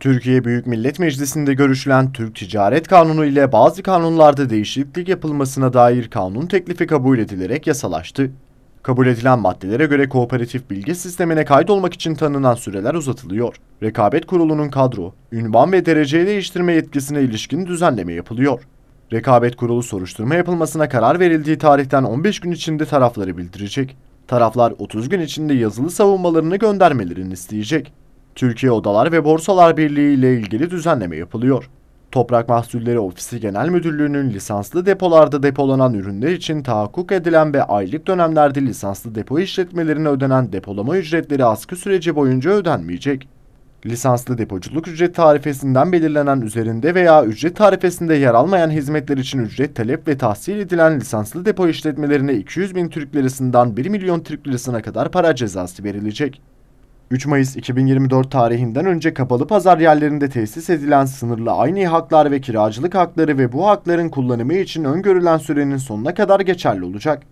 Türkiye Büyük Millet Meclisi'nde görüşülen Türk Ticaret Kanunu ile bazı kanunlarda değişiklik yapılmasına dair kanun teklifi kabul edilerek yasalaştı. Kabul edilen maddelere göre kooperatif bilgi sistemine kaydolmak için tanınan süreler uzatılıyor. Rekabet Kurulu'nun kadro, ünvan ve dereceyi değiştirme yetkisine ilişkin düzenleme yapılıyor. Rekabet Kurulu soruşturma yapılmasına karar verildiği tarihten 15 gün içinde tarafları bildirecek. Taraflar 30 gün içinde yazılı savunmalarını göndermelerini isteyecek. Türkiye Odalar ve Borsalar Birliği ile ilgili düzenleme yapılıyor. Toprak Mahsulleri Ofisi Genel Müdürlüğü'nün lisanslı depolarda depolanan ürünler için tahakkuk edilen ve aylık dönemlerde lisanslı depo işletmelerine ödenen depolama ücretleri askı süreci boyunca ödenmeyecek. Lisanslı depoculuk ücret tarifesinden belirlenen üzerinde veya ücret tarifesinde yer almayan hizmetler için ücret talep ve tahsil edilen lisanslı depo işletmelerine 200 bin Türk lirasından 1 milyon Türk lirasına kadar para cezası verilecek. 3 Mayıs 2024 tarihinden önce kapalı pazar yerlerinde tesis edilen sınırlı aynı haklar ve kiracılık hakları ve bu hakların kullanımı için öngörülen sürenin sonuna kadar geçerli olacak.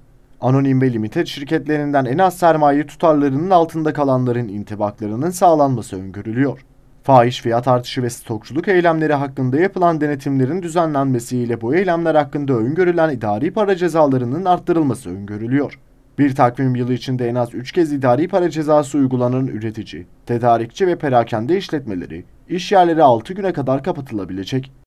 Anonim ve limited şirketlerinden en az sermaye tutarlarının altında kalanların intibaklarının sağlanması öngörülüyor. Fahiş fiyat artışı ve stokçuluk eylemleri hakkında yapılan denetimlerin düzenlenmesiyle bu eylemler hakkında öngörülen idari para cezalarının arttırılması öngörülüyor. Bir takvim yılı içinde en az 3 kez idari para cezası uygulanan üretici, tedarikçi ve perakende işletmeleri, iş yerleri 6 güne kadar kapatılabilecek.